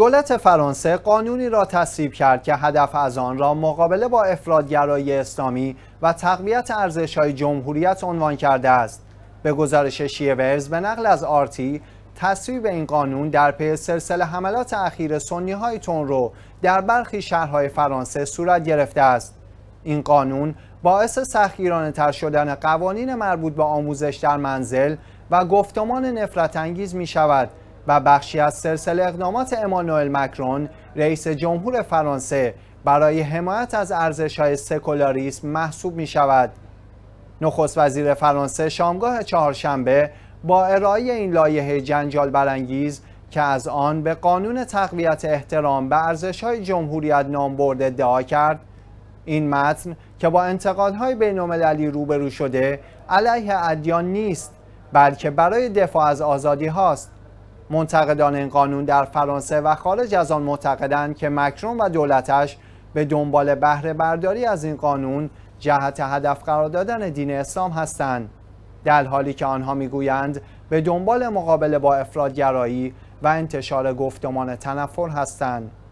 دولت فرانسه قانونی را تصویب کرد که هدف از آن را مقابله با افرادگرایی اسلامی و تقویت ارزش‌های جمهوریت عنوان کرده است. به گزارش شیورز به نقل از آرتی تصویب این قانون در پی سلسله حملات اخیر سنی های در برخی شهرهای فرانسه صورت گرفته است. این قانون باعث سخیرانه شدن قوانین مربوط به آموزش در منزل و گفتمان نفرت انگیز می شود و بخشی از سلسله اقدامات امانوئل مکرون رئیس جمهور فرانسه برای حمایت از ارزش‌های سکولاریسم محسوب می شود. نخست وزیر فرانسه شامگاه چهارشنبه با ارائه این لایحه جنجال برانگیز که از آن به قانون تقویت احترام به ارزش‌های جمهوریت نام برده ادعا کرد این متن که با انتقادهای بین‌المللی روبرو شده علیه ادیان نیست بلکه برای دفاع از آزادی هاست منتقدان این قانون در فرانسه و خارج از آن معتقدند که مکرون و دولتش به دنبال بهره برداری از این قانون جهت هدف قرار دادن دین اسلام هستند در حالی که آنها میگویند به دنبال مقابله با افرادگرایی و انتشار گفتمان تنفر هستند